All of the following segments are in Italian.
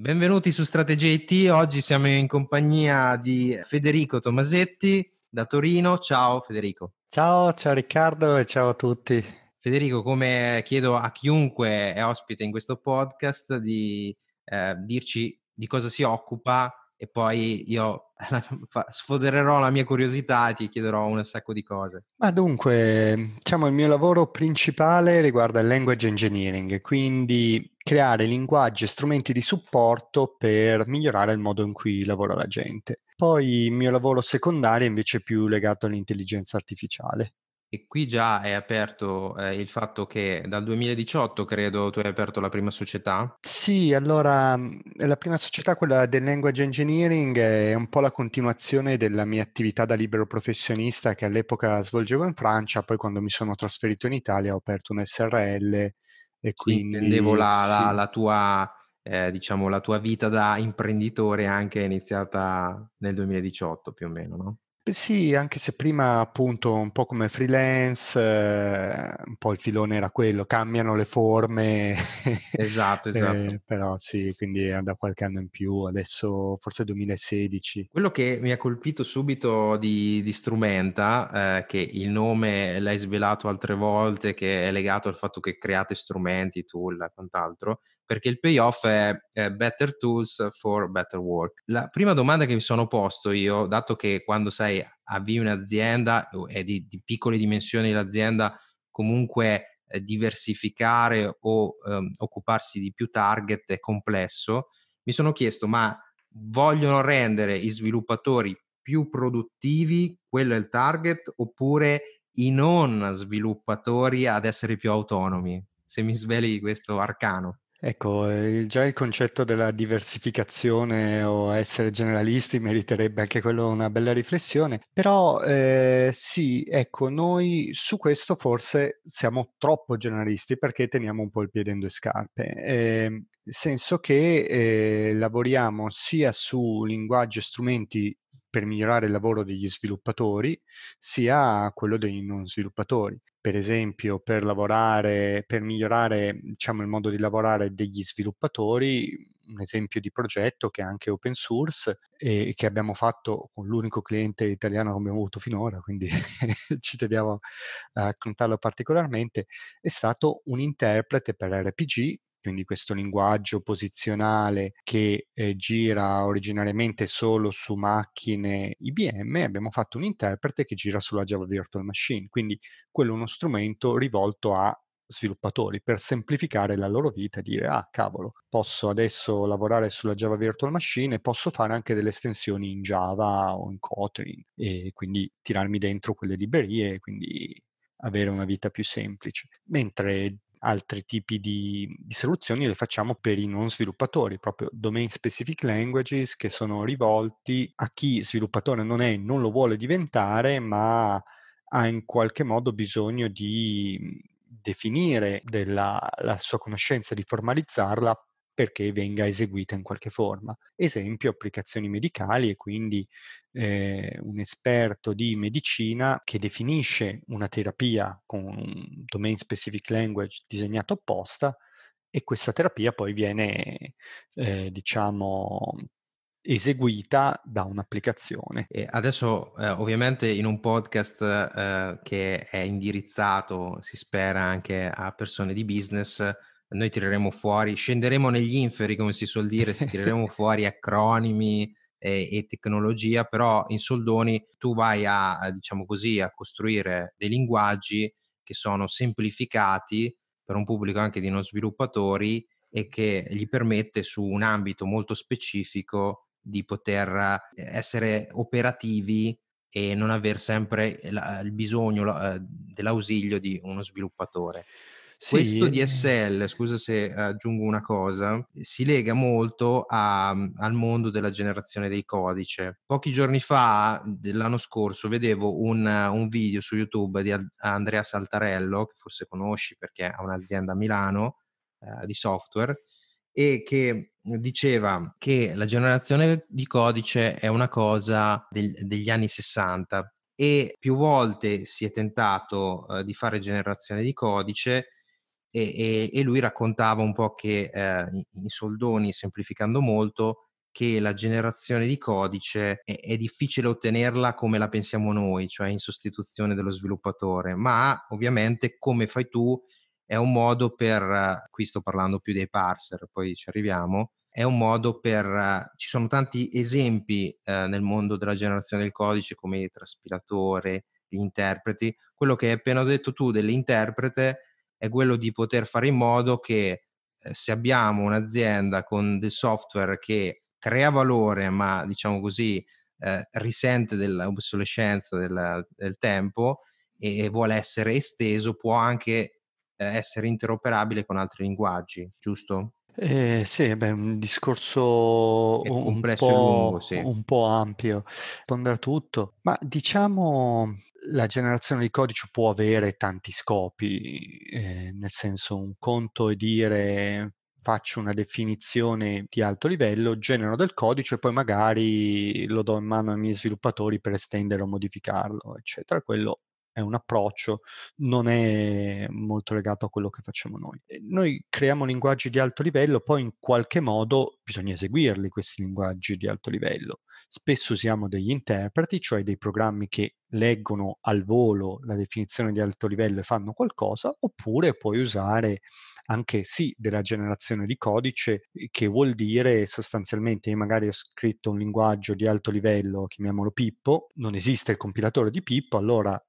Benvenuti su Strategia IT, oggi siamo in compagnia di Federico Tomasetti da Torino. Ciao Federico. Ciao, ciao Riccardo e ciao a tutti. Federico, come chiedo a chiunque è ospite in questo podcast di eh, dirci di cosa si occupa e poi io sfodererò la mia curiosità e ti chiederò un sacco di cose. Ma dunque, mhmm, diciamo il mio lavoro principale riguarda il language engineering, quindi creare linguaggi e strumenti di supporto per migliorare il modo in cui lavora la gente. Poi il mio lavoro secondario è invece più legato all'intelligenza artificiale, e qui già è aperto eh, il fatto che dal 2018 credo tu hai aperto la prima società. Sì, allora mm, la prima società, quella del Language Engineering, è un po' la continuazione della mia attività da libero professionista che all'epoca svolgevo in Francia, poi quando mi sono trasferito in Italia ho aperto un SRL e quindi... Sì, intendevo la, sì. la, la tua... Eh, diciamo, la tua vita da imprenditore anche iniziata nel 2018 più o meno, no? Eh sì, anche se prima appunto un po' come freelance, eh, un po' il filone era quello, cambiano le forme. Esatto, eh, esatto. eh, però sì, quindi è da qualche anno in più, adesso forse 2016. Quello che mi ha colpito subito di, di Strumenta, eh, che il nome l'hai svelato altre volte, che è legato al fatto che create strumenti, tool e quant'altro, perché il payoff è, è better tools for better work. La prima domanda che mi sono posto io, dato che quando sai avvii un'azienda è di, di, piccole dimensioni l'azienda comunque eh, diversificare o um, occuparsi di più target è complesso, mi sono chiesto ma vogliono rendere i sviluppatori più produttivi, quello è il target, oppure i non sviluppatori ad essere più autonomi? Se mi sveli questo arcano. Ecco, eh, già il concetto della diversificazione o essere generalisti meriterebbe anche quello una bella riflessione, però eh, sì, ecco, noi su questo forse siamo troppo generalisti perché teniamo un po' il piede in due scarpe. Eh, senso che eh, lavoriamo sia su linguaggi e strumenti per migliorare il lavoro degli sviluppatori sia quello dei non sviluppatori. Per esempio, per, lavorare, per migliorare diciamo, il modo di lavorare degli sviluppatori, un esempio di progetto che è anche open source e che abbiamo fatto con l'unico cliente italiano che abbiamo avuto finora, quindi ci teniamo a raccontarlo particolarmente, è stato un interprete per RPG quindi questo linguaggio posizionale che eh, gira originariamente solo su macchine IBM, abbiamo fatto un interprete che gira sulla Java Virtual Machine, quindi quello è uno strumento rivolto a sviluppatori per semplificare la loro vita e dire ah cavolo posso adesso lavorare sulla Java Virtual Machine e posso fare anche delle estensioni in Java o in Kotlin e quindi tirarmi dentro quelle librerie quindi avere una vita più semplice mentre altri tipi di, di soluzioni le facciamo per i non sviluppatori, proprio domain specific languages che sono rivolti a chi sviluppatore non è, non lo vuole diventare, ma ha in qualche modo bisogno di mhmm, definire della, la sua conoscenza, di formalizzarla perché venga eseguita in qualche forma. Esempio, applicazioni medicali e quindi eh, un esperto di medicina che definisce una terapia con un domain specific language disegnato apposta e questa terapia poi viene, eh, diciamo, eseguita da un'applicazione. E adesso eh, ovviamente in un podcast eh, che è indirizzato, si spera anche a persone di business, noi tireremo fuori, scenderemo negli inferi come si suol dire, tireremo fuori acronimi e, e, tecnologia, però in soldoni tu vai a, diciamo così, a costruire dei linguaggi che sono semplificati per un pubblico anche di non sviluppatori e che gli permette su un ambito molto specifico di poter eh, essere operativi e non avere sempre il bisogno eh, dell'ausilio di uno sviluppatore. Sì. Questo DSL, scusa se aggiungo una cosa, si lega molto a, mhmm, al mondo della generazione dei codice. Pochi giorni fa, mhmm, dell'anno scorso, vedevo un, un video su YouTube di Andrea Saltarello, che forse conosci perché ha un'azienda a Milano eh, di software, e che diceva che la generazione di codice è una cosa del, degli anni 60 e più volte si è tentato eh, di fare generazione di codice e, e, e, lui raccontava un po' che eh, in soldoni, semplificando molto, che la generazione di codice è, è, difficile ottenerla come la pensiamo noi, cioè in sostituzione dello sviluppatore, ma ovviamente come fai tu è un modo per, qui sto parlando più dei parser, poi ci arriviamo, è un modo per, ci sono tanti esempi eh, nel mondo della generazione del codice come il traspiratore, gli interpreti, quello che hai appena detto tu dell'interprete è quello di poter fare in modo che eh, se abbiamo un'azienda con del software che crea valore, ma diciamo così eh, risente dell'obsolescenza del, del tempo e, e vuole essere esteso, può anche eh, essere interoperabile con altri linguaggi, giusto? Eh, sì, beh, un discorso un, po', lungo, sì. un po' ampio, pondera tutto, ma diciamo la generazione di codice può avere tanti scopi, eh, nel senso un conto è dire faccio una definizione di alto livello, genero del codice e poi magari lo do in mano ai miei sviluppatori per estendere o modificarlo, eccetera. Quello è un approccio, non è molto legato a quello che facciamo noi. Noi creiamo linguaggi di alto livello, poi in qualche modo bisogna eseguirli questi linguaggi di alto livello. Spesso usiamo degli interpreti, cioè dei programmi che leggono al volo la definizione di alto livello e fanno qualcosa, oppure puoi usare anche sì della generazione di codice, eh, che vuol dire sostanzialmente io magari ho scritto un linguaggio di alto livello, chiamiamolo Pippo, non esiste il compilatore di Pippo, allora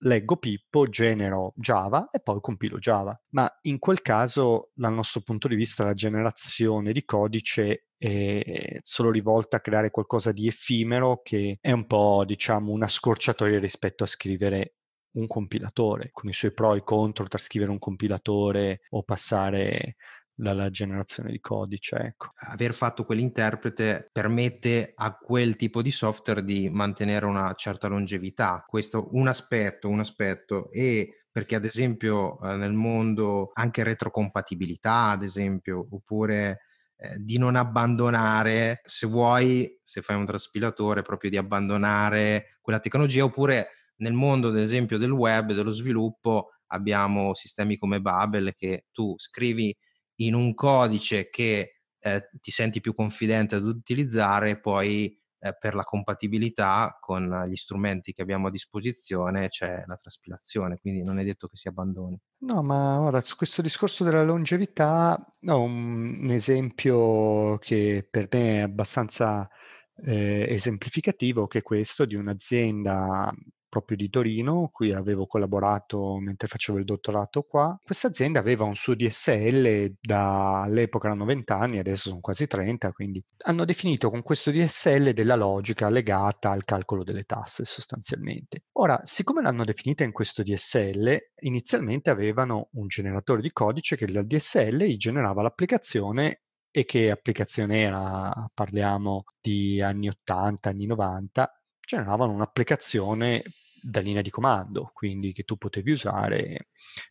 leggo Pippo, genero Java e poi compilo Java. Ma in quel caso, dal nostro punto di vista, la generazione di codice è solo rivolta a creare qualcosa di effimero che è un po', diciamo, una scorciatoia rispetto a scrivere un compilatore, con i suoi pro e contro tra scrivere un compilatore o passare dalla generazione di codice. Ecco. Aver fatto quell'interprete permette a quel tipo di software di mantenere una certa longevità. Questo un aspetto, un aspetto. E perché ad esempio eh, nel mondo anche retrocompatibilità, ad esempio, oppure eh, di non abbandonare, se vuoi, se fai un traspilatore, proprio di abbandonare quella tecnologia, oppure nel mondo, ad esempio, del web, dello sviluppo, abbiamo sistemi come Babel che tu scrivi in un codice che eh, ti senti più confidente ad utilizzare poi eh, per la compatibilità con gli strumenti che abbiamo a disposizione c'è la traspilazione, quindi non è detto che si abbandoni. No, ma ora su questo discorso della longevità, ho un, un esempio che per me è abbastanza eh, esemplificativo, che è questo di un'azienda proprio di Torino, qui avevo collaborato mentre facevo il dottorato qua. Questa azienda aveva un suo DSL dall'epoca erano 20 anni, adesso sono quasi 30, quindi hanno definito con questo DSL della logica legata al calcolo delle tasse sostanzialmente. Ora, siccome l'hanno definita in questo DSL, inizialmente avevano un generatore di codice che dal DSL gli generava l'applicazione e che applicazione era, parliamo di anni 80, anni 90, generavano un'applicazione da linea di comando, quindi che tu potevi usare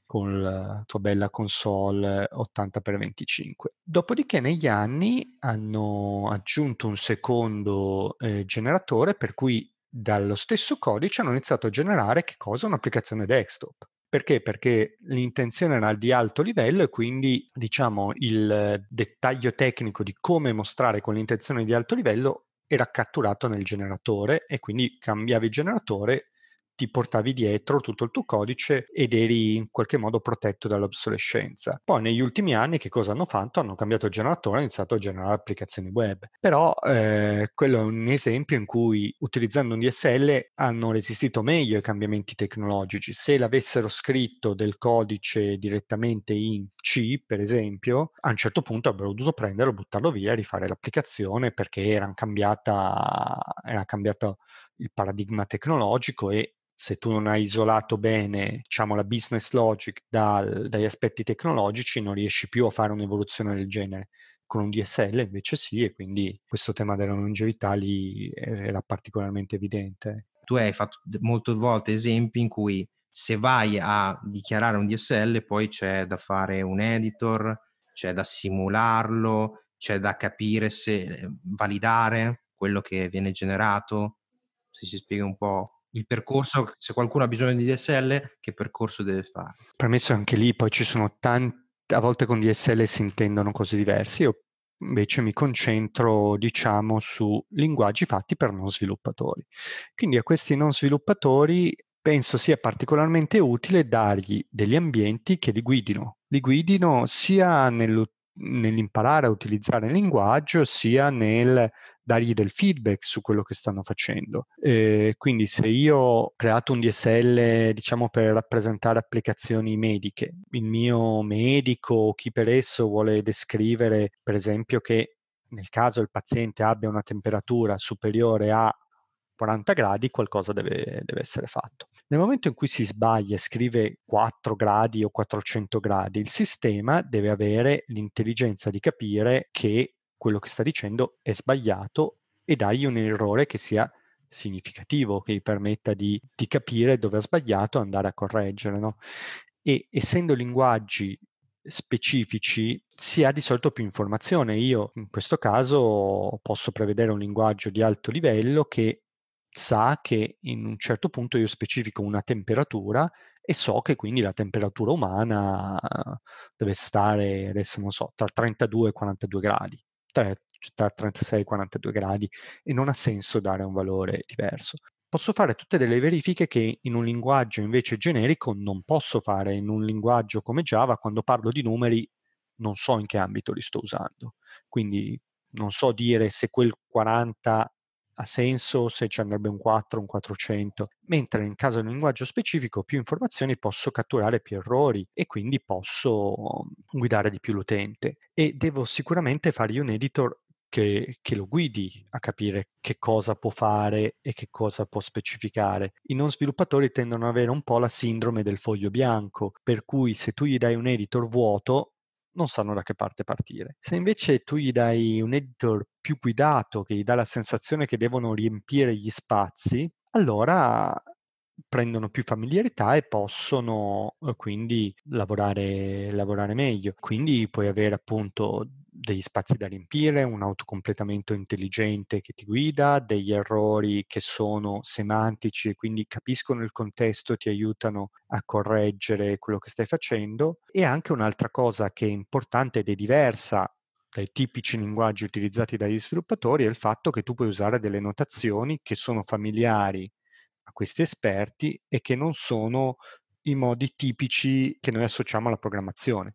con la tua bella console 80x25. Dopodiché negli anni hanno aggiunto un secondo eh, generatore per cui dallo stesso codice hanno iniziato a generare che cosa? Un'applicazione desktop. Perché? Perché l'intenzione era di alto livello e quindi diciamo il dettaglio tecnico di come mostrare con l'intenzione di alto livello era catturato nel generatore e quindi cambiavi il generatore ti portavi dietro tutto il tuo codice ed eri in qualche modo protetto dall'obsolescenza. Poi negli ultimi anni che cosa hanno fatto? Hanno cambiato il generatore e iniziato a generare applicazioni web. Però eh, quello è un esempio in cui utilizzando un DSL hanno resistito meglio ai cambiamenti tecnologici. Se l'avessero scritto del codice direttamente in C, per esempio, a un certo punto avrebbero dovuto prenderlo, buttarlo via e rifare l'applicazione perché era cambiata, era cambiato il paradigma tecnologico e se tu non hai isolato bene diciamo, la business logic dal, dagli aspetti tecnologici, non riesci più a fare un'evoluzione del genere. Con un DSL invece sì, e quindi questo tema della longevità lì eh, era particolarmente evidente. Tu hai fatto molte volte esempi in cui se vai a dichiarare un DSL poi c'è da fare un editor, c'è da simularlo, c'è da capire se ehm, validare quello che viene generato. Se si spiega un po' il percorso, se qualcuno ha bisogno di DSL, che percorso deve fare. Premesso anche lì, poi ci sono tante, a volte con DSL si intendono cose diverse, io invece mi concentro, diciamo, su linguaggi fatti per non sviluppatori. Quindi a questi non sviluppatori penso sia particolarmente utile dargli degli ambienti che li guidino, li guidino sia nell'imparare a utilizzare il linguaggio, sia nel dargli del feedback su quello che stanno facendo. E ehm, quindi se io ho creato un DSL, diciamo, per rappresentare applicazioni mediche, il mio medico o chi per esso vuole descrivere, per esempio, che nel caso il paziente abbia una temperatura superiore a 40 gradi, qualcosa deve, deve essere fatto. Nel momento in cui si sbaglia e scrive 4 gradi o 400 gradi, il sistema deve avere l'intelligenza di capire che quello che sta dicendo è sbagliato e dagli un errore che sia significativo, che gli permetta di, di capire dove ha sbagliato e andare a correggere. No? E essendo linguaggi specifici si ha di solito più informazione. Io in questo caso posso prevedere un linguaggio di alto livello che sa che in un certo punto io specifico una temperatura e so che quindi la temperatura umana deve stare, adesso non so, tra 32 e 42 gradi. Cioè tra 36 e 42 gradi e non ha senso dare un valore diverso. Posso fare tutte delle verifiche che in un linguaggio invece generico non posso fare in un linguaggio come Java quando parlo di numeri non so in che ambito li sto usando. Quindi non so dire se quel 40 ha senso se ci andrebbe un 4, un 400, mentre in caso di un linguaggio specifico più informazioni posso catturare più errori e quindi posso mhmm, guidare di più l'utente e devo sicuramente fargli un editor che, che, lo guidi a capire che cosa può fare e che cosa può specificare. I non sviluppatori tendono ad avere un po' la sindrome del foglio bianco, per cui se tu gli dai un editor vuoto, non sanno da che parte partire. Se invece tu gli dai un editor più guidato, che gli dà la sensazione che devono riempire gli spazi, allora prendono più familiarità e possono eh, quindi lavorare, lavorare meglio. Quindi puoi avere appunto degli spazi da riempire, un autocompletamento intelligente che ti guida, degli errori che sono semantici e quindi capiscono il contesto, ti aiutano a correggere quello che stai facendo. E anche un'altra cosa che è importante ed è diversa dai tipici linguaggi utilizzati dagli sviluppatori è il fatto che tu puoi usare delle notazioni che sono familiari a questi esperti e che non sono i modi tipici che noi associamo alla programmazione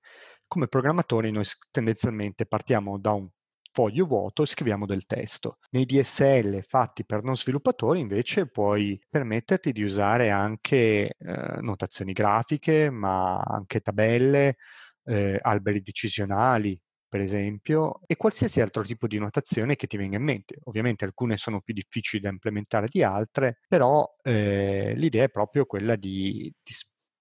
come programmatori noi tendenzialmente partiamo da un foglio vuoto e scriviamo del testo. Nei DSL fatti per non sviluppatori invece puoi permetterti di usare anche eh, notazioni grafiche, ma anche tabelle, eh, alberi decisionali, per esempio, e qualsiasi altro tipo di notazione che ti venga in mente. Ovviamente alcune sono più difficili da implementare di altre, però eh, l'idea è proprio quella di, di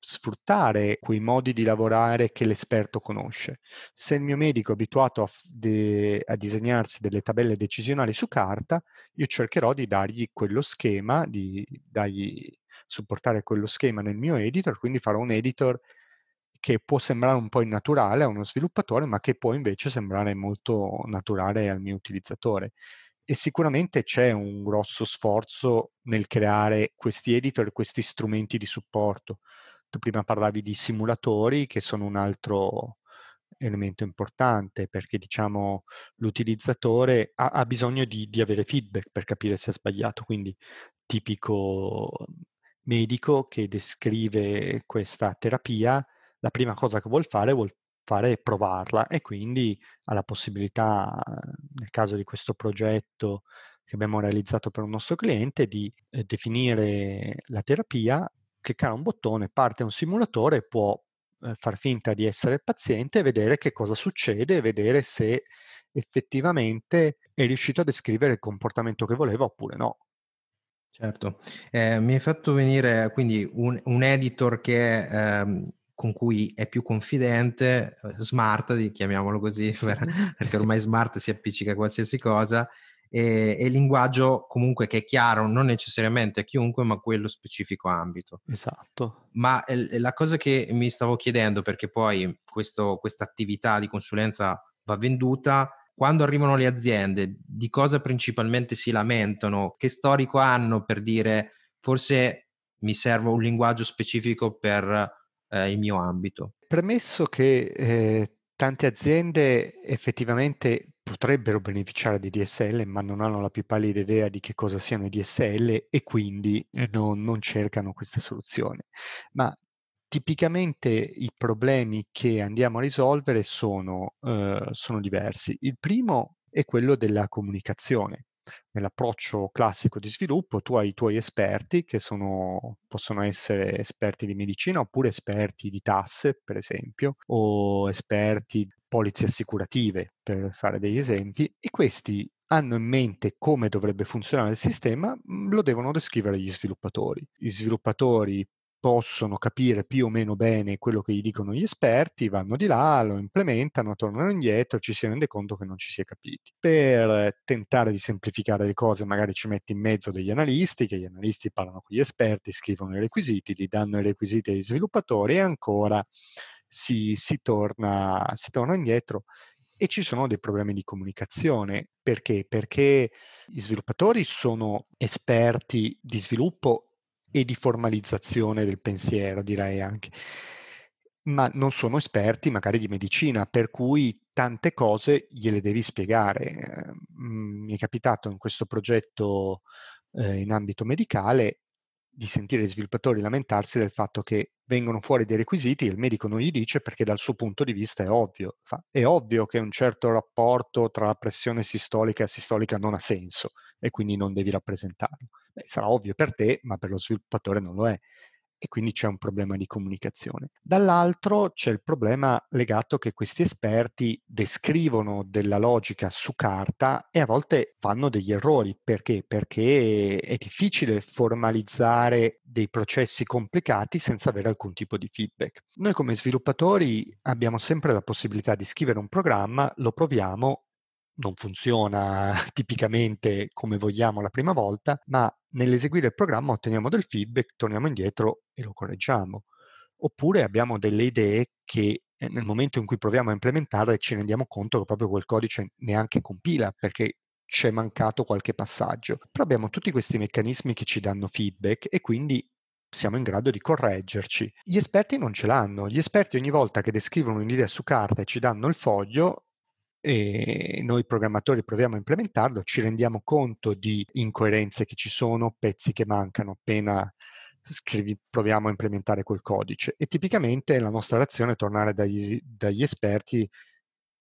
sfruttare quei modi di lavorare che l'esperto conosce. Se il mio medico è abituato a, de- a, disegnarsi delle tabelle decisionali su carta, io cercherò di dargli quello schema, di dargli, supportare quello schema nel mio editor, quindi farò un editor che può sembrare un po' innaturale a uno sviluppatore, ma che può invece sembrare molto naturale al mio utilizzatore. E sicuramente c'è un grosso sforzo nel creare questi editor, questi strumenti di supporto. Tu prima parlavi di simulatori che sono un altro elemento importante perché diciamo l'utilizzatore ha, ha bisogno di, di avere feedback per capire se ha sbagliato, quindi tipico medico che descrive questa terapia, la prima cosa che vuol fare, vuol fare è provarla e quindi ha la possibilità, nel caso di questo progetto che abbiamo realizzato per un nostro cliente, di eh, definire la terapia cliccare un bottone, parte un simulatore, può eh, far finta di essere paziente e vedere che cosa succede, vedere se effettivamente è riuscito a descrivere il comportamento che voleva oppure no. Certo, eh, mi hai fatto venire quindi un, un editor che ehm, con cui è più confidente, eh, smart, chiamiamolo così, per, perché ormai smart si appiccica a qualsiasi cosa, e, e linguaggio comunque che è chiaro non necessariamente a chiunque ma a quello specifico ambito. Esatto. Ma eh, la cosa che mi stavo chiedendo perché poi questa attività di consulenza va venduta quando arrivano le aziende, di cosa principalmente si lamentano? Che storico hanno per dire forse mi serve un linguaggio specifico per eh, il mio ambito? Premesso che eh, tante aziende effettivamente potrebbero beneficiare di DSL ma non hanno la più pallida idea di che cosa siano i DSL e quindi eh, non, non cercano questa soluzione. Ma tipicamente i problemi che andiamo a risolvere sono, eh, sono diversi. Il primo è quello della comunicazione, nell'approccio classico di sviluppo, tu hai i tuoi esperti che sono, possono essere esperti di medicina oppure esperti di tasse, per esempio, o esperti polizze assicurative, per fare degli esempi, e questi hanno in mente come dovrebbe funzionare il sistema, mhmm, lo devono descrivere gli sviluppatori. Gli sviluppatori possono capire più o meno bene quello che gli dicono gli esperti, vanno di là, lo implementano, tornano indietro, ci si rende conto che non ci si è capiti. Per tentare di semplificare le cose magari ci metti in mezzo degli analisti, che gli analisti parlano con gli esperti, scrivono i requisiti, gli danno i requisiti agli sviluppatori e ancora si, si, torna, si torna indietro e ci sono dei problemi di comunicazione. Perché? Perché gli sviluppatori sono esperti di sviluppo e di formalizzazione del pensiero, direi anche, ma non sono esperti magari di medicina, per cui tante cose gliele devi spiegare. Ehm, mi è capitato in questo progetto eh, in ambito medicale di sentire gli sviluppatori lamentarsi del fatto che vengono fuori dei requisiti e il medico non gli dice perché dal suo punto di vista è ovvio. Fa, è ovvio che un certo rapporto tra pressione sistolica e sistolica non ha senso e quindi non devi rappresentarlo. Beh, sarà ovvio per te, ma per lo sviluppatore non lo è e quindi c'è un problema di comunicazione. Dall'altro c'è il problema legato che questi esperti descrivono della logica su carta e a volte fanno degli errori. Perché? Perché è difficile formalizzare dei processi complicati senza avere alcun tipo di feedback. Noi come sviluppatori abbiamo sempre la possibilità di scrivere un programma, lo proviamo non funziona tipicamente come vogliamo la prima volta, ma nell'eseguire il programma otteniamo del feedback, torniamo indietro e lo correggiamo. Oppure abbiamo delle idee che eh, nel momento in cui proviamo a implementarle ci rendiamo conto che proprio quel codice neanche compila perché c'è mancato qualche passaggio. Però abbiamo tutti questi meccanismi che ci danno feedback e quindi siamo in grado di correggerci. Gli esperti non ce l'hanno. Gli esperti ogni volta che descrivono un'idea su carta e ci danno il foglio, e noi programmatori proviamo a implementarlo, ci rendiamo conto di incoerenze che ci sono, pezzi che mancano appena scrivi, proviamo a implementare quel codice e tipicamente la nostra reazione è tornare dagli, dagli esperti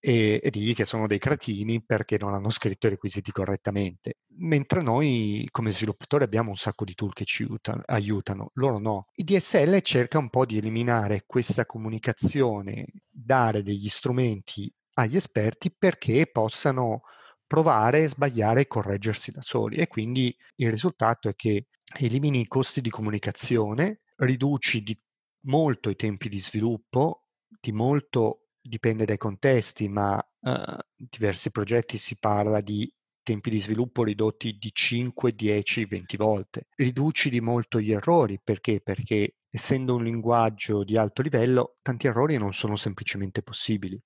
e, e dirgli che sono dei cratini perché non hanno scritto i requisiti correttamente. Mentre noi come sviluppatori abbiamo un sacco di tool che ci aiutano, loro no. Il DSL cerca un po' di eliminare questa comunicazione, dare degli strumenti agli esperti perché possano provare, sbagliare e correggersi da soli. E quindi il risultato è che elimini i costi di comunicazione, riduci di molto i tempi di sviluppo, di molto dipende dai contesti, ma uh, diversi progetti si parla di tempi di sviluppo ridotti di 5, 10, 20 volte. Riduci di molto gli errori, perché? Perché essendo un linguaggio di alto livello, tanti errori non sono semplicemente possibili.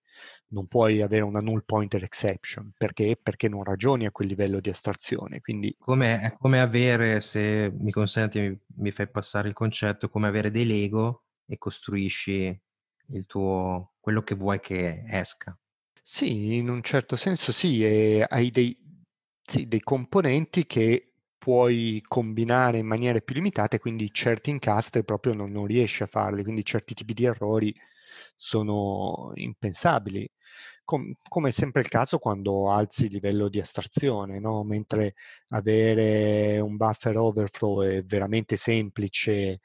Non puoi avere una null pointer exception perché? perché non ragioni a quel livello di astrazione. Quindi... Come, come avere, se mi consenti, mi, mi fai passare il concetto, come avere dei Lego e costruisci il tuo quello che vuoi che esca. Sì, in un certo senso sì, e hai dei, sì, dei componenti che puoi combinare in maniere più limitate, quindi certi incastri proprio non, non riesci a farli, quindi certi tipi di errori sono impensabili. Com- come è sempre il caso quando alzi il livello di astrazione, no? mentre avere un buffer overflow è veramente semplice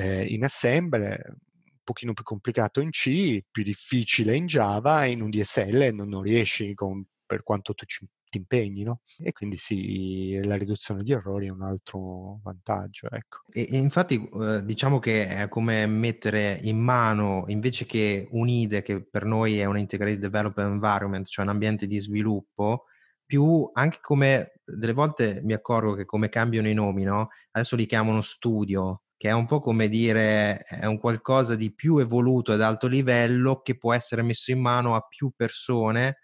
eh, in assembler, un pochino più complicato in C, più difficile in Java, in un DSL non, non riesci con, per quanto tu ci ti impegni, no? E quindi sì, la riduzione di errori è un altro vantaggio, ecco. E, e infatti uhm, diciamo che è come mettere in mano, invece che un IDE, che per noi è un Integrated Development Environment, cioè un ambiente di sviluppo, più anche come, delle volte mi accorgo che come cambiano i nomi, no? Adesso li chiamano studio, che è un po' come dire è un qualcosa di più evoluto ad alto livello che può essere messo in mano a più persone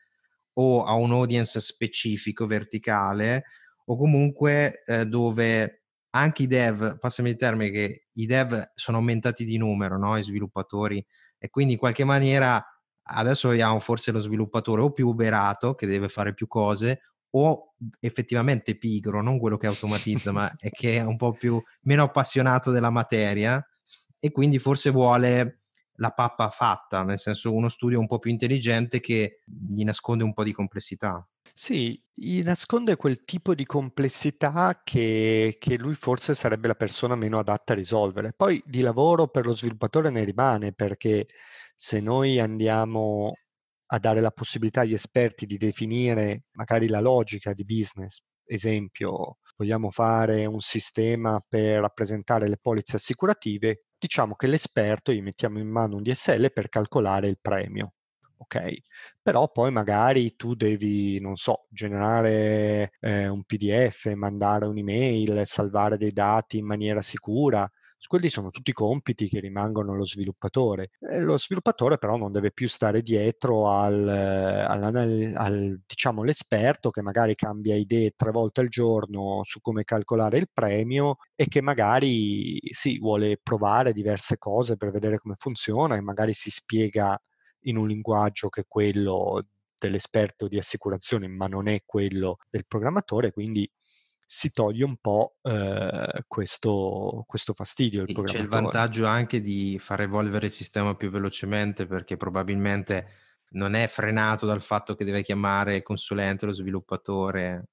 o a un audience specifico, verticale, o comunque eh, dove anche i dev, passami il termine, che i dev sono aumentati di numero, no? i sviluppatori, e quindi in qualche maniera adesso abbiamo forse lo sviluppatore o più uberato, che deve fare più cose, o effettivamente pigro, non quello che automatizza, ma è che è un po' più meno appassionato della materia e quindi forse vuole la pappa fatta, nel senso uno studio un po' più intelligente che gli nasconde un po' di complessità. Sì, gli nasconde quel tipo di complessità che, che, lui forse sarebbe la persona meno adatta a risolvere. Poi di lavoro per lo sviluppatore ne rimane perché se noi andiamo a dare la possibilità agli esperti di definire magari la logica di business, esempio, vogliamo fare un sistema per rappresentare le polizze assicurative, diciamo che l'esperto gli mettiamo in mano un DSL per calcolare il premio. Ok, però poi magari tu devi, non so, generare eh, un PDF, mandare un'email, salvare dei dati in maniera sicura quelli sono tutti compiti che rimangono allo sviluppatore. E eh, lo sviluppatore però non deve più stare dietro al, al, al diciamo, l'esperto che magari cambia idee tre volte al giorno su come calcolare il premio e che magari sì, vuole provare diverse cose per vedere come funziona e magari si spiega in un linguaggio che è quello dell'esperto di assicurazione, ma non è quello del programmatore, quindi si toglie un po' eh, questo, questo, fastidio. c'è il vantaggio anche di far evolvere il sistema più velocemente perché probabilmente non è frenato dal fatto che deve chiamare il consulente, lo sviluppatore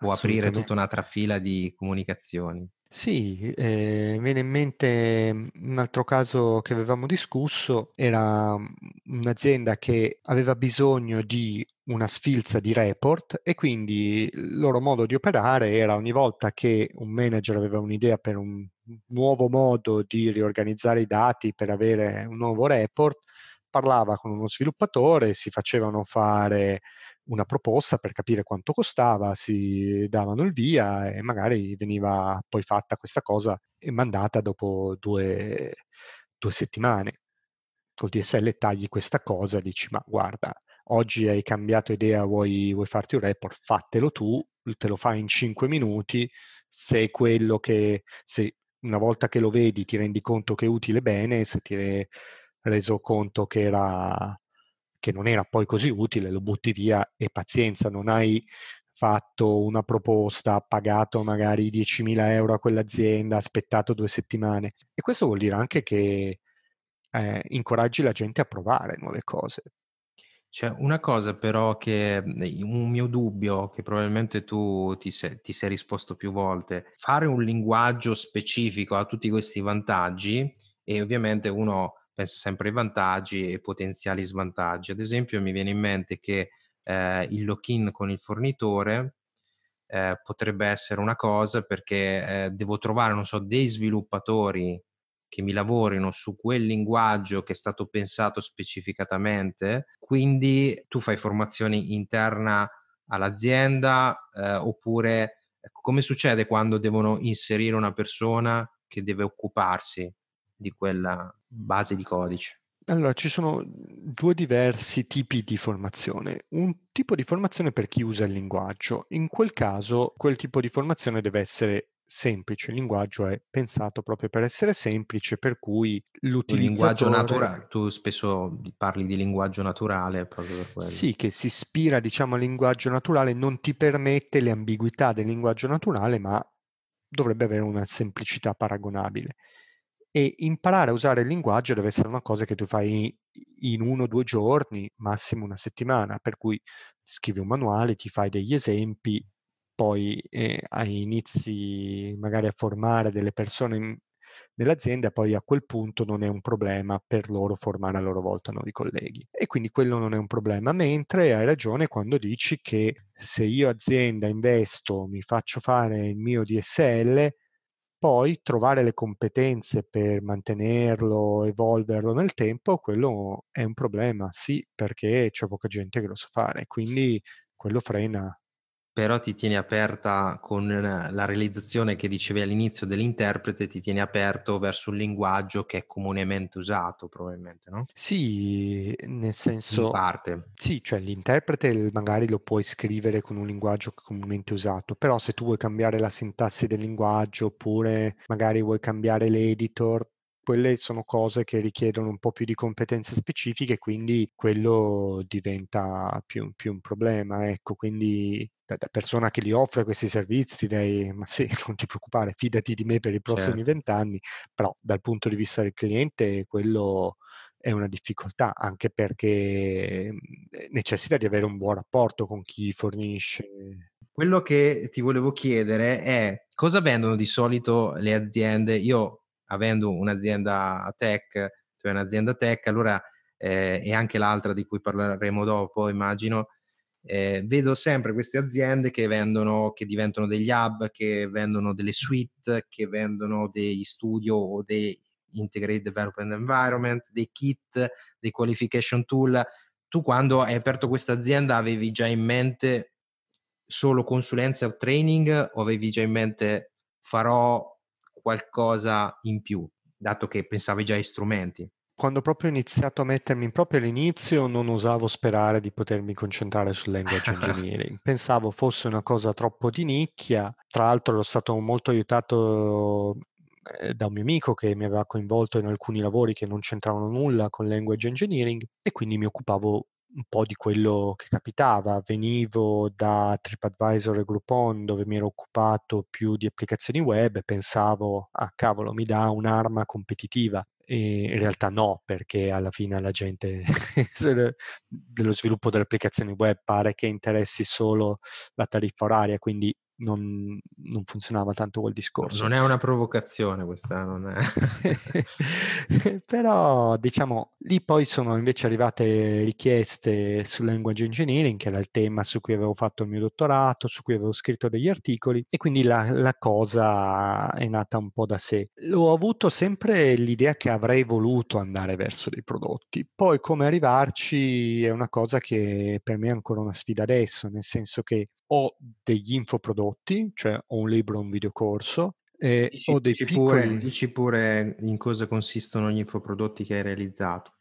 o aprire tutta un'altra fila di comunicazioni. Sì, eh, mi viene in mente un altro caso che avevamo discusso, era mm, un'azienda che aveva bisogno di una sfilza di report e quindi il loro modo di operare era ogni volta che un manager aveva un'idea per un nuovo modo di riorganizzare i dati per avere un nuovo report, parlava con uno sviluppatore, si facevano fare una proposta per capire quanto costava, si davano il via e magari veniva poi fatta questa cosa e mandata dopo due, due settimane. Col DSL tagli questa cosa e dici ma guarda, oggi hai cambiato idea, vuoi, vuoi farti un report, fatelo tu, te lo fai in cinque minuti, se quello che, se una volta che lo vedi ti rendi conto che è utile bene, se ti è reso conto che era che non era poi così utile, lo butti via e pazienza, non hai fatto una proposta, pagato magari 10.000 euro a quell'azienda, aspettato due settimane. E questo vuol dire anche che eh, incoraggi la gente a provare nuove cose. C'è una cosa però che mhmm, un mio dubbio, che probabilmente tu ti sei, ti sei risposto più volte, fare un linguaggio specifico a tutti questi vantaggi e ovviamente uno pensa sempre ai vantaggi e potenziali svantaggi. Ad esempio mi viene in mente che eh, il lock-in con il fornitore eh, potrebbe essere una cosa perché eh, devo trovare, non so, dei sviluppatori che mi lavorino su quel linguaggio che è stato pensato specificatamente, quindi tu fai formazione interna all'azienda eh, oppure ecco, come succede quando devono inserire una persona che deve occuparsi di quella base di codice? Allora, ci sono due diversi tipi di formazione. Un tipo di formazione per chi usa il linguaggio. In quel caso, quel tipo di formazione deve essere semplice. Il linguaggio è pensato proprio per essere semplice, per cui l'utilizzatore... Il linguaggio naturale, tu spesso parli di linguaggio naturale proprio per quello. Sì, che si ispira, diciamo, al linguaggio naturale, non ti permette le ambiguità del linguaggio naturale, ma dovrebbe avere una semplicità paragonabile e imparare a usare il linguaggio deve essere una cosa che tu fai in uno o due giorni, massimo una settimana, per cui scrivi un manuale, ti fai degli esempi, poi eh, inizi magari a formare delle persone in, nell'azienda, poi a quel punto non è un problema per loro formare a loro volta nuovi colleghi. E quindi quello non è un problema, mentre hai ragione quando dici che se io azienda investo, mi faccio fare il mio DSL, poi trovare le competenze per mantenerlo, evolverlo nel tempo, quello è un problema, sì, perché c'è poca gente che lo sa fare, quindi quello frena però ti tieni aperta con eh, la realizzazione che dicevi all'inizio dell'interprete, ti tiene aperto verso un linguaggio che è comunemente usato, probabilmente, no? Sì, nel senso... In parte. Sì, cioè l'interprete magari lo puoi scrivere con un linguaggio comunemente usato, però se tu vuoi cambiare la sintassi del linguaggio oppure magari vuoi cambiare l'editor, quelle sono cose che richiedono un po' più di competenze specifiche, quindi quello diventa più, più un problema. Ecco, quindi da, da, persona che gli offre questi servizi direi ma sì, non ti preoccupare, fidati di me per i prossimi certo. vent'anni, certo. però dal punto di vista del cliente quello è una difficoltà anche perché mhmm, necessita di avere un buon rapporto con chi fornisce. Quello che ti volevo chiedere è cosa vendono di solito le aziende? Io avendo un'azienda tech, tu hai un'azienda tech, allora eh, e anche l'altra di cui parleremo dopo, immagino, eh, vedo sempre queste aziende che vendono, che diventano degli hub, che vendono delle suite, che vendono degli studio o dei integrated development environment, dei kit, dei qualification tool. Tu quando hai aperto questa azienda avevi già in mente solo consulenza o training o avevi già in mente farò qualcosa in più, dato che pensavi già ai strumenti? quando proprio ho iniziato a mettermi proprio all'inizio non usavo sperare di potermi concentrare sul language engineering. Pensavo fosse una cosa troppo di nicchia. Tra l'altro ero stato molto aiutato eh, da un mio amico che mi aveva coinvolto in alcuni lavori che non c'entravano nulla con language engineering e quindi mi occupavo un po' di quello che capitava. Venivo da TripAdvisor e Groupon dove mi ero occupato più di applicazioni web e pensavo, ah cavolo, mi dà un'arma competitiva. E in realtà no, perché alla fine la gente dello sviluppo delle applicazioni web pare che interessi solo la tariffa oraria, quindi non, non, funzionava tanto quel discorso. Non è una provocazione questa, non è. Però diciamo, lì poi sono invece arrivate richieste sul language engineering, che era il tema su cui avevo fatto il mio dottorato, su cui avevo scritto degli articoli e quindi la, la cosa è nata un po' da sé. Ho avuto sempre l'idea che avrei voluto andare verso dei prodotti, poi come arrivarci è una cosa che per me è ancora una sfida adesso, nel senso che ho degli infoprodotti, cioè ho un libro, un videocorso, e dici, ho dei dici piccoli... Pure, dici pure in cosa consistono gli infoprodotti che hai realizzato.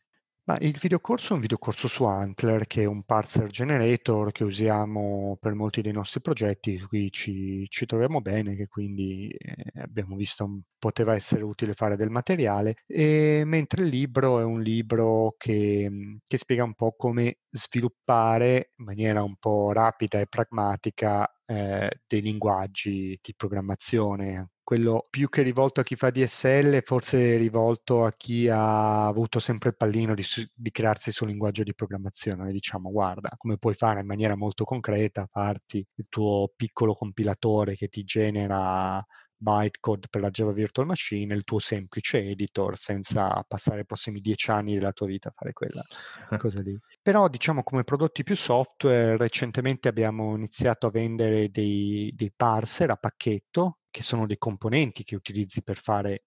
Ma il videocorso è un videocorso su Antler, che è un parser generator che usiamo per molti dei nostri progetti, Qui ci, ci troviamo bene, che quindi eh, abbiamo visto poteva essere utile fare del materiale, e, mentre il libro è un libro che, che spiega un po' come sviluppare in maniera un po' rapida e pragmatica eh, dei linguaggi di programmazione quello più che rivolto a chi fa DSL, forse rivolto a chi ha avuto sempre il pallino di, di crearsi il suo linguaggio di programmazione. E diciamo, guarda, come puoi fare in maniera molto concreta, farti il tuo piccolo compilatore che ti genera bytecode per la Java Virtual Machine, il tuo semplice editor, senza passare i prossimi dieci anni della tua vita a fare quella eh. cosa lì. Però diciamo come prodotti più software, recentemente abbiamo iniziato a vendere dei, dei parser a pacchetto, che sono dei componenti che utilizzi per fare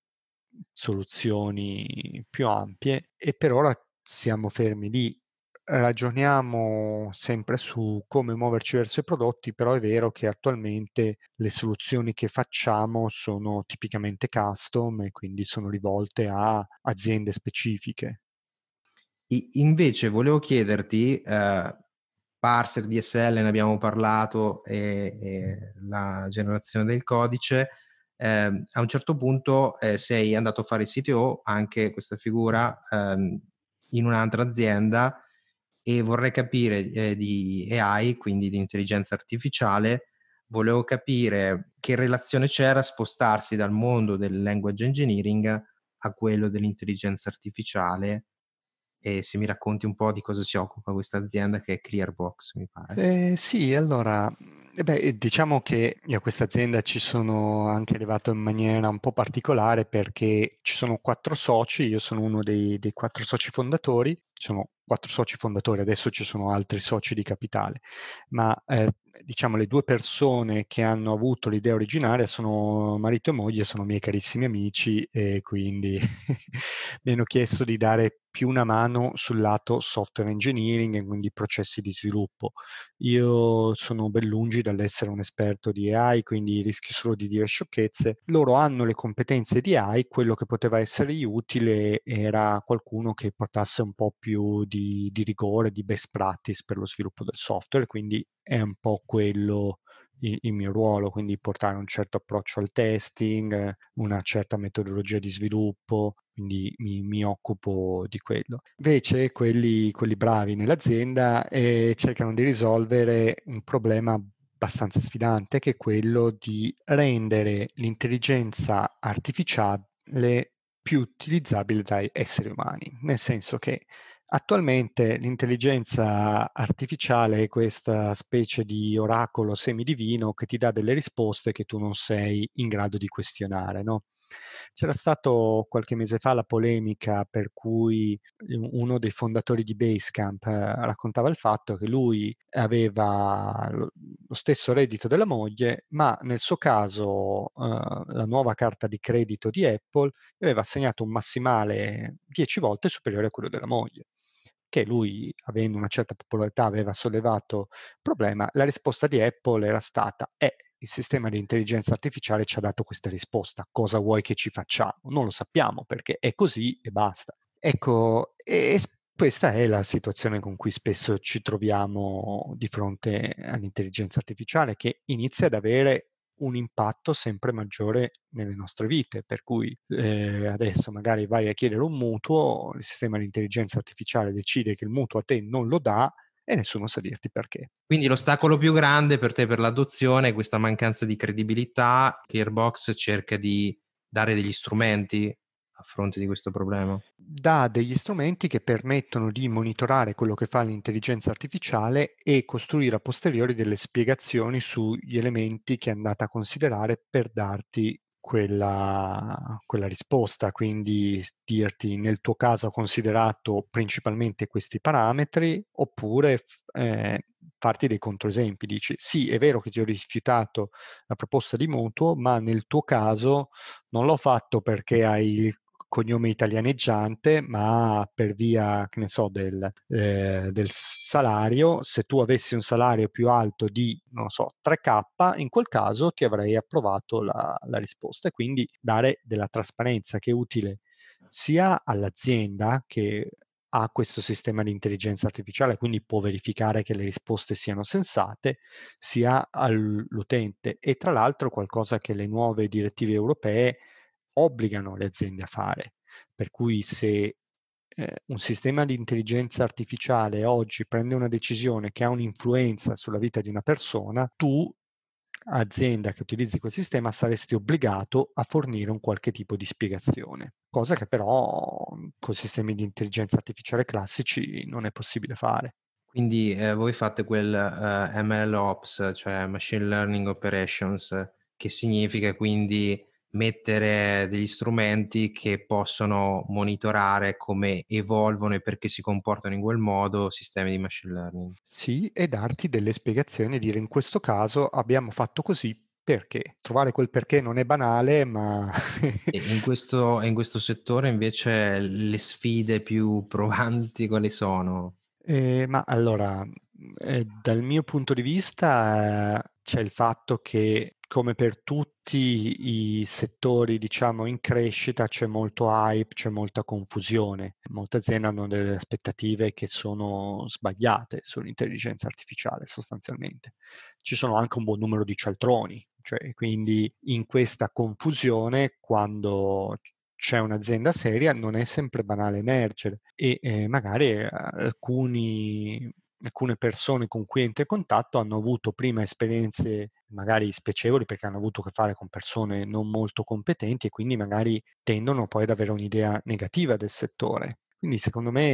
soluzioni più ampie e per ora siamo fermi lì ragioniamo sempre su come muoverci verso i prodotti, però è vero che attualmente le soluzioni che facciamo sono tipicamente custom e quindi sono rivolte a aziende specifiche. Invece volevo chiederti, eh, parser DSL ne abbiamo parlato e, e la generazione del codice, eh, a un certo punto eh, sei andato a fare il CTO, anche questa figura, ehm, in un'altra azienda e vorrei capire eh, di AI, quindi di intelligenza artificiale, volevo capire che relazione c'era spostarsi dal mondo del language engineering a quello dell'intelligenza artificiale e se mi racconti un po' di cosa si occupa questa azienda che è Clearbox, mi pare. Eh, sì, allora, eh, beh, eh, diciamo che io a questa azienda ci sono anche arrivato in maniera un po' particolare perché ci sono quattro soci, io sono uno dei, dei quattro soci fondatori, ci sono quattro soci fondatori, adesso ci sono altri soci di capitale, ma eh, diciamo le due persone che hanno avuto l'idea originaria sono marito e moglie, sono miei carissimi amici e quindi mi hanno chiesto di dare più una mano sul lato software engineering e quindi processi di sviluppo. Io sono ben lungi dall'essere un esperto di AI, quindi rischio solo di dire sciocchezze. Loro hanno le competenze di AI, quello che poteva essere utile era qualcuno che portasse un po' più di, di rigore, di best practice per lo sviluppo del software, quindi è un po' quello il, mio ruolo, quindi portare un certo approccio al testing, una certa metodologia di sviluppo, quindi mi, mi occupo di quello. Invece quelli, quelli bravi nell'azienda eh, cercano di risolvere un problema abbastanza sfidante che è quello di rendere l'intelligenza artificiale più utilizzabile dai esseri umani, nel senso che Attualmente l'intelligenza artificiale è questa specie di oracolo semidivino che ti dà delle risposte che tu non sei in grado di questionare, no? C'era stato qualche mese fa la polemica per cui uno dei fondatori di Basecamp eh, raccontava il fatto che lui aveva lo stesso reddito della moglie, ma nel suo caso eh, la nuova carta di credito di Apple aveva assegnato un massimale 10 volte superiore a quello della moglie che lui, avendo una certa popolarità, aveva sollevato il problema, la risposta di Apple era stata eh, il sistema di intelligenza artificiale ci ha dato questa risposta, cosa vuoi che ci facciamo? Non lo sappiamo perché è così e basta. Ecco, e questa è la situazione con cui spesso ci troviamo di fronte all'intelligenza artificiale che inizia ad avere un impatto sempre maggiore nelle nostre vite, per cui eh, adesso magari vai a chiedere un mutuo, il sistema di intelligenza artificiale decide che il mutuo a te non lo dà e nessuno sa dirti perché. Quindi l'ostacolo più grande per te per l'adozione è questa mancanza di credibilità che Airbox cerca di dare degli strumenti a fronte di questo problema? Dà degli strumenti che permettono di monitorare quello che fa l'intelligenza artificiale e costruire a posteriori delle spiegazioni sugli elementi che è andata a considerare per darti quella, quella, risposta, quindi dirti nel tuo caso ho considerato principalmente questi parametri oppure eh, farti dei controesempi, dici sì è vero che ti ho rifiutato la proposta di mutuo ma nel tuo caso non l'ho fatto perché hai il cognome italianeggiante, ma per via, che ne so, del, eh, del salario, se tu avessi un salario più alto di, non so, 3K, in quel caso ti avrei approvato la, la risposta e quindi dare della trasparenza che è utile sia all'azienda che ha questo sistema di intelligenza artificiale, quindi può verificare che le risposte siano sensate, sia all'utente. E tra l'altro qualcosa che le nuove direttive europee obbligano le aziende a fare. Per cui se eh, un sistema di intelligenza artificiale oggi prende una decisione che ha un'influenza sulla vita di una persona, tu, azienda che utilizzi quel sistema, saresti obbligato a fornire un qualche tipo di spiegazione, cosa che però mm, con sistemi di intelligenza artificiale classici non è possibile fare. Quindi eh, voi fate quel eh, MLOps, cioè Machine Learning Operations, che significa quindi mettere degli strumenti che possono monitorare come evolvono e perché si comportano in quel modo sistemi di machine learning. Sì, e darti delle spiegazioni dire in questo caso abbiamo fatto così perché. Trovare quel perché non è banale, ma... in, questo, in questo settore invece le sfide più provanti quali sono? Eh, ma allora, eh, dal mio punto di vista eh, c'è il fatto che come per tutti i settori, diciamo, in crescita c'è molto hype, c'è molta confusione. Molte aziende hanno delle aspettative che sono sbagliate sull'intelligenza artificiale, sostanzialmente. Ci sono anche un buon numero di cialtroni, cioè, quindi in questa confusione, quando c'è un'azienda seria, non è sempre banale emergere e eh, magari eh, alcuni alcune persone con cui entro in contatto hanno avuto prima esperienze magari spiacevoli perché hanno avuto a che fare con persone non molto competenti e quindi magari tendono poi ad avere un'idea negativa del settore. Quindi secondo me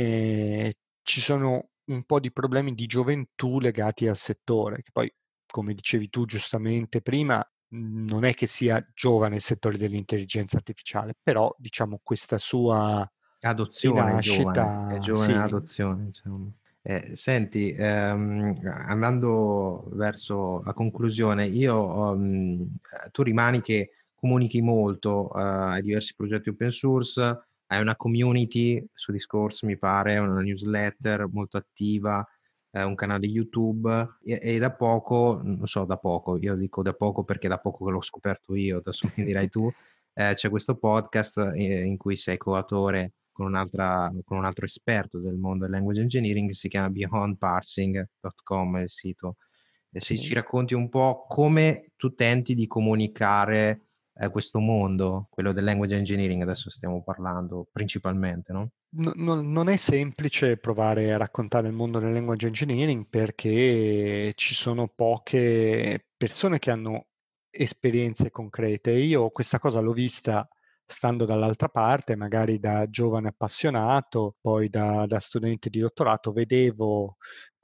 eh, ci sono un po' di problemi di gioventù legati al settore, che poi, come dicevi tu giustamente prima, non è che sia giovane il settore dell'intelligenza artificiale, però diciamo questa sua adozione, nascita, è giovane, è giovane sì. adozione, insomma. Eh, senti, ehm, andando verso la conclusione, io, um, tu rimani che comunichi molto eh, ai diversi progetti open source, hai una community su Discourse, mi pare, una newsletter molto attiva, eh, un canale YouTube e, e, da poco, non so da poco, io dico da poco perché da poco che l'ho scoperto io, adesso mi dirai tu, eh, c'è questo podcast eh, in cui sei coautore con, con un altro esperto del mondo del language engineering, si chiama beyondparsing.com il sito. E se sì. ci racconti un po' come tu tenti di comunicare eh, questo mondo, quello del language engineering, adesso stiamo parlando principalmente, no? No, no, non è semplice provare a raccontare il mondo del language engineering perché ci sono poche persone che hanno esperienze concrete. Io questa cosa l'ho vista stando dall'altra parte, magari da giovane appassionato, poi da, da studente di dottorato, vedevo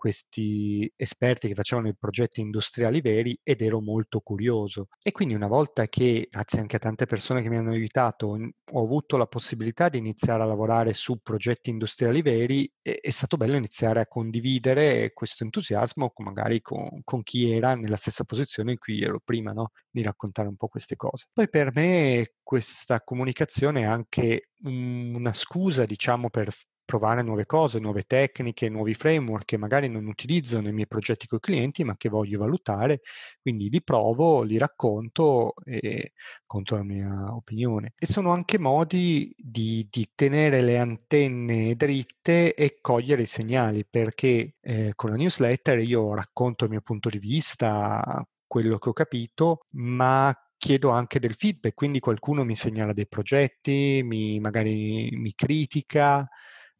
questi esperti che facevano i progetti industriali veri ed ero molto curioso. E quindi una volta che, grazie anche a tante persone che mi hanno aiutato, ho avuto la possibilità di iniziare a lavorare su progetti industriali veri, è, stato bello iniziare a condividere questo entusiasmo con, magari con, con, chi era nella stessa posizione in cui ero prima, no? di raccontare un po' queste cose. Poi per me questa comunicazione è anche una scusa, diciamo, per provare nuove cose, nuove tecniche, nuovi framework che magari non utilizzo nei miei progetti con i clienti ma che voglio valutare, quindi li provo, li racconto e conto la mia opinione. E sono anche modi di, di tenere le antenne dritte e cogliere i segnali perché eh, con la newsletter io racconto il mio punto di vista, quello che ho capito, ma chiedo anche del feedback, quindi qualcuno mi segnala dei progetti, mi, magari mi critica,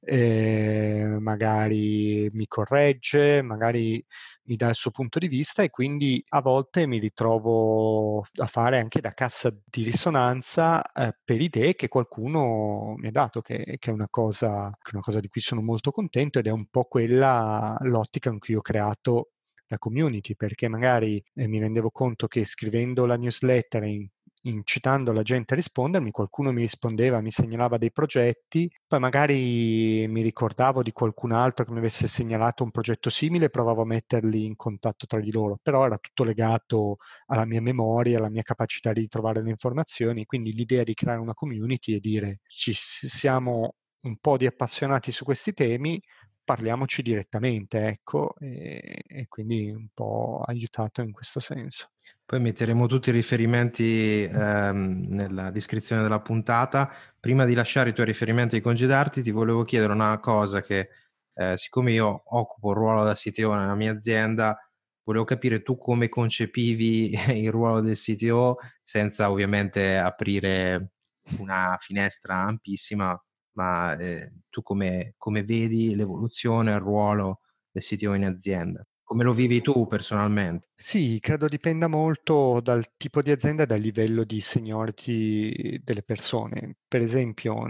eh, magari mi corregge, magari mi dà il suo punto di vista e quindi a volte mi ritrovo a fare anche da cassa di risonanza eh, per idee che qualcuno mi ha dato, che, che è una cosa, una cosa di cui sono molto contento ed è un po' quella l'ottica in cui ho creato la community, perché magari eh, mi rendevo conto che scrivendo la newsletter in incitando la gente a rispondermi, qualcuno mi rispondeva, mi segnalava dei progetti, poi magari mi ricordavo di qualcun altro che mi avesse segnalato un progetto simile e provavo a metterli in contatto tra di loro, però era tutto legato alla mia memoria, alla mia capacità di trovare le informazioni, quindi l'idea di creare una community e dire ci siamo un po' di appassionati su questi temi, parliamoci direttamente, ecco, e, e quindi un po' aiutato in questo senso. Poi metteremo tutti i riferimenti ehm, nella descrizione della puntata. Prima di lasciare i tuoi riferimenti e congedarti, ti volevo chiedere una cosa che, eh, siccome io occupo il ruolo da CTO nella mia azienda, volevo capire tu come concepivi il ruolo del CTO senza ovviamente aprire una finestra ampissima, ma eh, tu come, come vedi l'evoluzione, il ruolo del CTO in azienda? Come lo vivi tu personalmente? Sì, credo dipenda molto dal tipo di azienda e dal livello di seniority delle persone. Per esempio,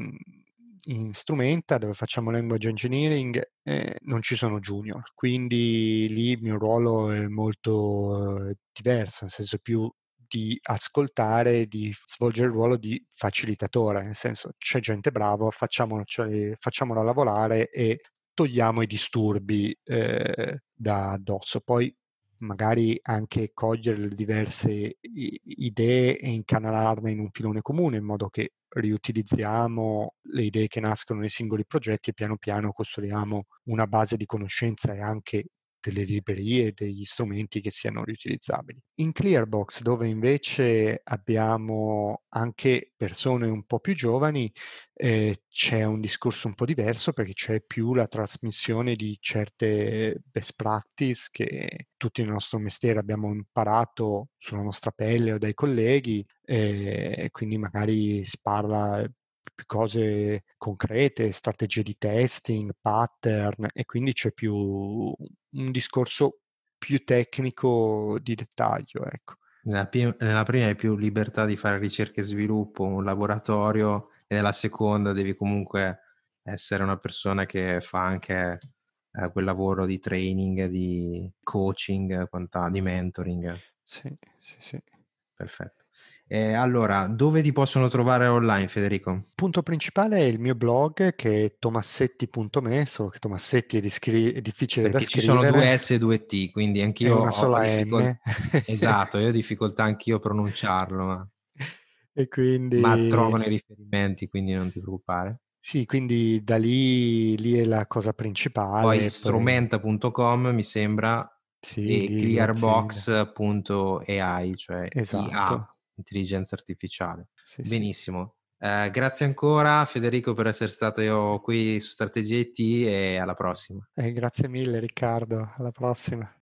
in strumenta dove facciamo language engineering eh, non ci sono junior, quindi lì il mio ruolo è molto eh, diverso, nel senso più di ascoltare, di svolgere il ruolo di facilitatore, nel senso c'è gente brava, facciamola, cioè, facciamola lavorare e togliamo i disturbi eh, da addosso. Poi magari anche cogliere le diverse idee e incanalarle in un filone comune in modo che riutilizziamo le idee che nascono nei singoli progetti e piano piano costruiamo una base di conoscenza e anche delle librerie degli strumenti che siano riutilizzabili. In Clearbox, dove invece abbiamo anche persone un po' più giovani, eh, c'è un discorso un po' diverso perché c'è più la trasmissione di certe best practice che tutti nel nostro mestiere abbiamo imparato sulla nostra pelle o dai colleghi, eh, quindi magari si parla cose concrete, strategie di testing, pattern e quindi c'è più un discorso più tecnico di dettaglio. Ecco. Nella, p- nella prima hai più libertà di fare ricerca e sviluppo, un laboratorio e nella seconda devi comunque essere una persona che fa anche eh, quel lavoro di training, di coaching, di mentoring. Sì, sì, sì. Perfetto. Eh, allora, dove ti possono trovare online, Federico? Punto principale è il mio blog che è tomassetti.me, solo che Tomassetti è, di è difficile Perché da scrivere. Ci sono due S e due T, quindi anch'io una ho sola difficol- M. esatto, io ho difficoltà anch'io a pronunciarlo, ma... e quindi... ma trovano i riferimenti, quindi non ti preoccupare. Sì, quindi da lì, lì è la cosa principale. Poi strumenta.com mi sembra sì, e clearbox.ai, cioè esatto. IA intelligenza artificiale. Sì, Benissimo. Sì. Eh, grazie ancora Federico per essere stato qui su Strategia IT e alla prossima. Eh, grazie mille Riccardo, alla prossima.